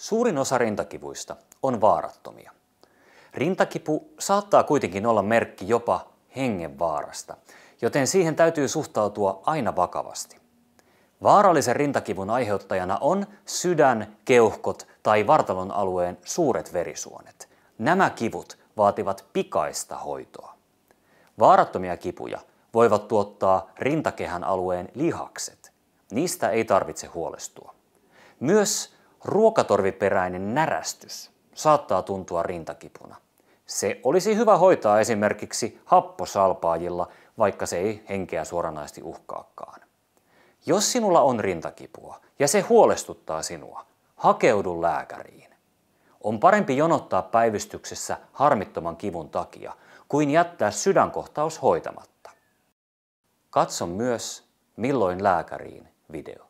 Suurin osa rintakivuista on vaarattomia. Rintakipu saattaa kuitenkin olla merkki jopa hengenvaarasta, joten siihen täytyy suhtautua aina vakavasti. Vaarallisen rintakivun aiheuttajana on sydän, keuhkot tai vartalon alueen suuret verisuonet. Nämä kivut vaativat pikaista hoitoa. Vaarattomia kipuja voivat tuottaa rintakehän alueen lihakset. Niistä ei tarvitse huolestua. Myös Ruokatorviperäinen närästys saattaa tuntua rintakipuna. Se olisi hyvä hoitaa esimerkiksi happosalpaajilla, vaikka se ei henkeä suoranaisesti uhkaakaan. Jos sinulla on rintakipua ja se huolestuttaa sinua, hakeudu lääkäriin. On parempi jonottaa päivystyksessä harmittoman kivun takia kuin jättää sydänkohtaus hoitamatta. Katso myös Milloin lääkäriin video.